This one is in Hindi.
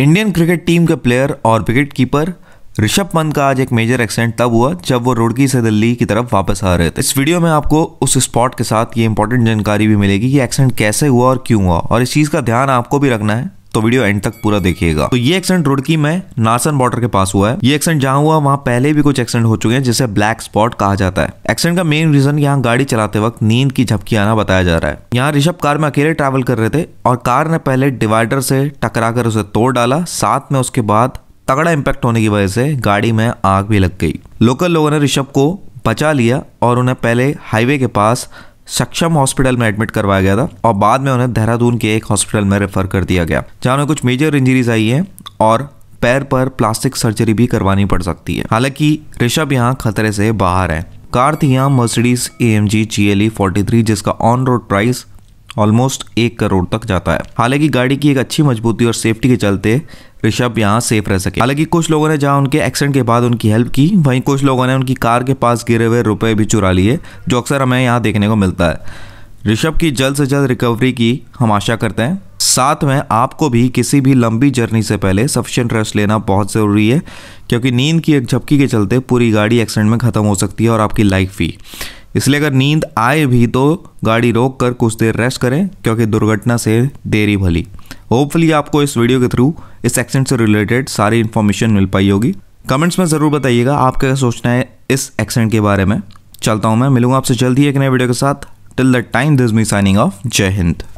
इंडियन क्रिकेट टीम के प्लेयर और विकेट कीपर ऋषभ पंत का आज एक मेजर एक्सीडेंट तब हुआ जब वो रुड़की से दिल्ली की तरफ वापस आ रहे थे इस वीडियो में आपको उस स्पॉट के साथ ये इंपॉर्टेंट जानकारी भी मिलेगी कि एक्सीडेंट कैसे हुआ और क्यों हुआ और इस चीज़ का ध्यान आपको भी रखना है तो वीडियो एंड तक पूरा देखिएगा तो ये एक्सीडेंट रुड़की में नासन बॉर्डर के पास हुआ है ये एक्सीडेंट जहां हुआ वहां पहले भी कुछ एक्सीडेंट हो चुके हैं जिसे ब्लैक स्पॉट कहा जाता है एक्सीडेंट का मेन रीजन यहाँ गाड़ी चलाते वक्त नींद की झपकी आना बताया जा रहा है यहाँ ऋषभ कार में अकेले ट्रेवल कर रहे थे और कार ने पहले डिवाइडर से टकराकर उसे तोड़ डाला साथ में उसके बाद तगड़ा इंपैक्ट होने की वजह से गाड़ी में आग भी लग गई लोकल लोगों ने ऋषभ को बचा लिया और उन्हें पहले हाईवे के पास सक्षम हॉस्पिटल में एडमिट करवाया गया था और बाद में उन्हें देहरादून के एक हॉस्पिटल में रेफर कर दिया गया जहाँ उन्हें कुछ मेजर इंजरीज आई हैं और पैर पर प्लास्टिक सर्जरी भी करवानी पड़ सकती है हालांकि ऋषभ यहाँ खतरे से बाहर है कार थी यहाँ Mercedes A M G G L E forty three जिसका ऑन रोड प्राइस ऑलमोस्ट एक करोड़ तक जाता है हालांकि गाड़ी की एक अच्छी मजबूती और सेफ्टी के चलते ऋषभ यहाँ सेफ रह सके हालांकि कुछ लोगों ने जहाँ उनके एक्सीडेंट के बाद उनकी हेल्प की वहीं कुछ लोगों ने उनकी कार के पास गिरे हुए रुपए भी चुरा लिए जो अक्सर हमें यहाँ देखने को मिलता है ऋषभ की जल्द से जल्द रिकवरी की हम आशा करते हैं साथ में आपको भी किसी भी लंबी जर्नी से पहले सफिशेंट रेस्ट लेना बहुत ज़रूरी है क्योंकि नींद की एक झपकी के चलते पूरी गाड़ी एक्सीडेंट में ख़त्म हो सकती है और आपकी लाइफ भी इसलिए अगर नींद आए भी तो गाड़ी रोक कर कुछ देर रेस्ट करें क्योंकि दुर्घटना से देरी भली होपफुली आपको इस वीडियो के थ्रू इस एक्सीडेंट से रिलेटेड सारी इन्फॉर्मेशन मिल पाई होगी कमेंट्स में ज़रूर बताइएगा आप क्या सोचना है इस एक्सीडेंट के बारे में चलता हूँ मैं मिलूंगा आपसे जल्द ही एक नए वीडियो के साथ till the time this me signing off जय हिंद